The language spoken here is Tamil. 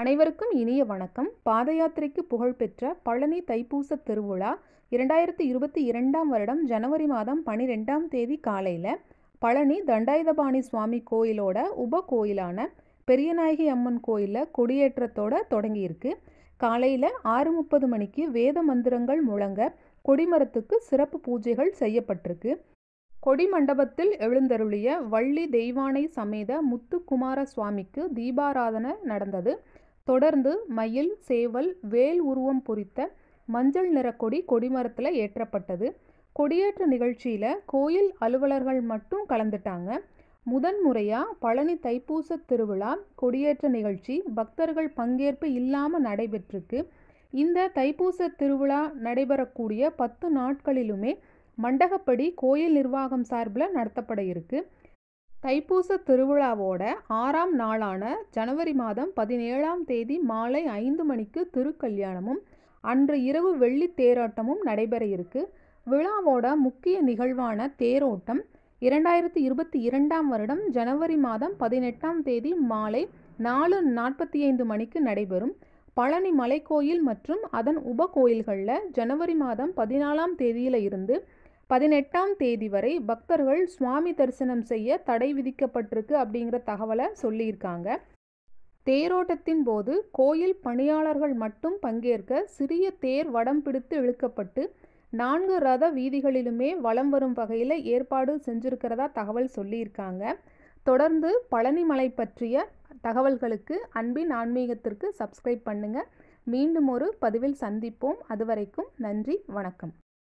அனைவருக்கும் இனிய வணக்கம் பாத யாத்திரைக்கு புகழ்பெற்ற பழனி தைப்பூச திருவிழா இரண்டாயிரத்தி இருபத்தி இரண்டாம் வருடம் ஜனவரி மாதம் பனிரெண்டாம் தேதி காலையில் பழனி தண்டாயுதபாணி சுவாமி கோயிலோட உப கோயிலான பெரியநாயகி அம்மன் கோயிலில் கொடியேற்றத்தோட தொடங்கியிருக்கு காலையில் ஆறு முப்பது மணிக்கு வேத மந்திரங்கள் முழங்க கொடிமரத்துக்கு சிறப்பு பூஜைகள் செய்யப்பட்டிருக்கு கொடி மண்டபத்தில் எழுந்தருளிய வள்ளி தெய்வானை சமேத முத்துக்குமார சுவாமிக்கு தீபாராதனை நடந்தது தொடர்ந்து மயில் சேவல் வேல் உருவம் பொறித்த மஞ்சள் நிற கொடி கொடிமரத்தில் ஏற்றப்பட்டது கொடியேற்ற நிகழ்ச்சியில் கோயில் அலுவலர்கள் மட்டும் கலந்துட்டாங்க முதன்முறையாக பழனி தைப்பூச திருவிழா கொடியேற்ற நிகழ்ச்சி பக்தர்கள் பங்கேற்பு இல்லாமல் நடைபெற்றிருக்கு இந்த தைப்பூச திருவிழா நடைபெறக்கூடிய பத்து நாட்களிலுமே மண்டகப்படி கோயில் நிர்வாகம் சார்பில் நடத்தப்பட இருக்குது தைப்பூச திருவிழாவோட ஆறாம் நாளான ஜனவரி மாதம் பதினேழாம் தேதி மாலை ஐந்து மணிக்கு திருக்கல்யாணமும் அன்று இரவு வெள்ளி தேரோட்டமும் நடைபெற இருக்கு விழாவோட முக்கிய நிகழ்வான தேரோட்டம் இரண்டாயிரத்தி இருபத்தி இரண்டாம் வருடம் ஜனவரி மாதம் பதினெட்டாம் தேதி மாலை நாலு நாற்பத்தி ஐந்து மணிக்கு நடைபெறும் பழனி மலைக்கோயில் மற்றும் அதன் உபகோயில்களில் ஜனவரி மாதம் பதினாலாம் தேதியில இருந்து பதினெட்டாம் தேதி வரை பக்தர்கள் சுவாமி தரிசனம் செய்ய தடை விதிக்கப்பட்டிருக்கு அப்படிங்கிற தகவலை சொல்லியிருக்காங்க தேரோட்டத்தின் போது கோயில் பணியாளர்கள் மட்டும் பங்கேற்க சிறிய தேர் வடம் பிடித்து இழுக்கப்பட்டு நான்கு ரத வீதிகளிலுமே வலம் வரும் வகையில் ஏற்பாடு செஞ்சுருக்கிறதா தகவல் சொல்லியிருக்காங்க தொடர்ந்து பழனிமலை பற்றிய தகவல்களுக்கு அன்பின் ஆன்மீகத்திற்கு சப்ஸ்கிரைப் பண்ணுங்கள் மீண்டும் ஒரு பதிவில் சந்திப்போம் அதுவரைக்கும் நன்றி வணக்கம்